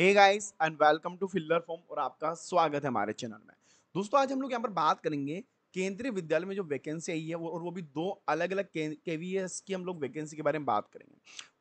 hey guys and welcome to filler form और आपका स्वागत है हमारे चैनल में दोस्तों आज हम लोग यहाँ पर बात करेंगे केंद्रीय विद्यालय में जो वैकेंसी आई है वो और वो भी दो अलग अलग के वी की हम लोग वैकेंसी के बारे में बात करेंगे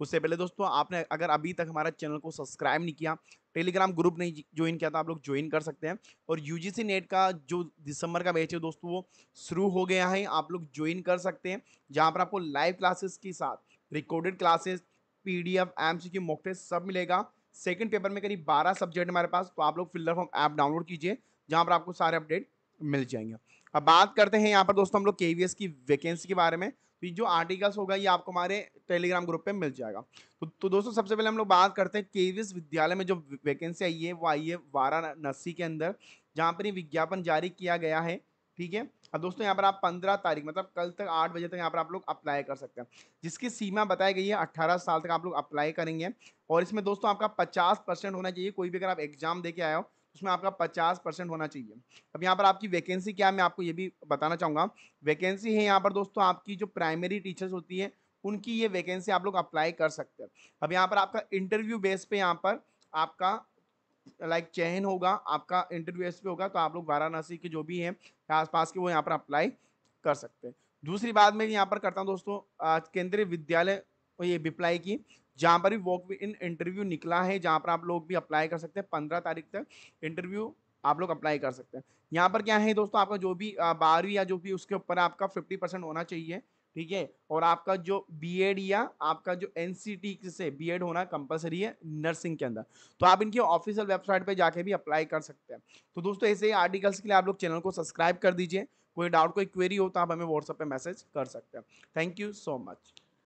उससे पहले दोस्तों आपने अगर अभी तक हमारा चैनल को सब्सक्राइब नहीं किया टेलीग्राम ग्रुप नहीं ज्वाइन किया था तो आप लोग ज्वाइन कर सकते हैं और यू नेट का जो दिसंबर का बैच है दोस्तों वो शुरू हो गया है आप लोग ज्वाइन कर सकते हैं जहाँ पर आपको लाइव क्लासेस के साथ recorded classes P D F M C की मॉक टेस्ट सब मिलेगा सेकंड पेपर में करीब बारह सब्जेक्ट हमारे पास तो आप लोग फिल्डर फॉर्म ऐप डाउनलोड कीजिए जहाँ पर आपको सारे अपडेट मिल जाएंगे अब बात करते हैं यहाँ पर दोस्तों हम लोग के की वैकेंसी के बारे में तो ये जो आर्टिकल्स होगा ये आपको हमारे टेलीग्राम ग्रुप पे मिल जाएगा तो, तो दोस्तों सबसे पहले हम लोग बात करते हैं के विद्यालय में जो वैकेंसी आई है वो आई है वाराणसी के अंदर जहाँ पर ये विज्ञापन जारी किया गया है ठीक है अब दोस्तों यहाँ पर आप पंद्रह तारीख मतलब कल तक आठ बजे तक यहाँ पर आप लोग अप्लाई कर सकते हैं जिसकी सीमा बताई गई है अट्ठारह साल तक आप लोग अप्लाई करेंगे और इसमें दोस्तों आपका पचास परसेंट होना चाहिए कोई भी अगर आप एग्जाम दे के आए हो तो उसमें आपका पचास परसेंट होना चाहिए अब यहाँ पर आपकी वैकेंसी क्या है मैं आपको ये भी बताना चाहूँगा वैकेंसी है यहाँ पर दोस्तों आपकी जो प्राइमरी टीचर्स होती है उनकी ये वैकेंसी आप लोग अप्लाई कर सकते हैं अब यहाँ पर आपका इंटरव्यू बेस पे यहाँ पर आपका लाइक चयन होगा आपका इंटरव्यू एस पे होगा तो आप लोग वाराणसी के जो भी हैं आसपास के वो यहाँ पर अप्लाई कर सकते हैं दूसरी बात मैं यहाँ पर करता हूँ दोस्तों केंद्रीय विद्यालय ये बिप्लाई की जहाँ पर भी वॉक इन इंटरव्यू निकला है जहाँ पर आप लोग भी अप्लाई कर सकते हैं पंद्रह तारीख तक इंटरव्यू आप लोग अप्लाई कर सकते हैं यहाँ पर क्या है दोस्तों आपका जो भी बारहवीं या जो भी उसके ऊपर आपका फिफ्टी परसेंट होना चाहिए ठीक है और आपका जो बीएड या आपका जो एन से बीएड होना कंपलसरी है नर्सिंग के अंदर तो आप इनकी ऑफिशियल वेबसाइट पे जाके भी अप्लाई कर सकते हैं तो दोस्तों ऐसे ही आर्टिकल्स के लिए आप लोग चैनल को सब्सक्राइब कर दीजिए कोई डाउट कोई क्वेरी हो तो आप हमें व्हाट्सएप पे मैसेज कर सकते हैं थैंक यू सो मच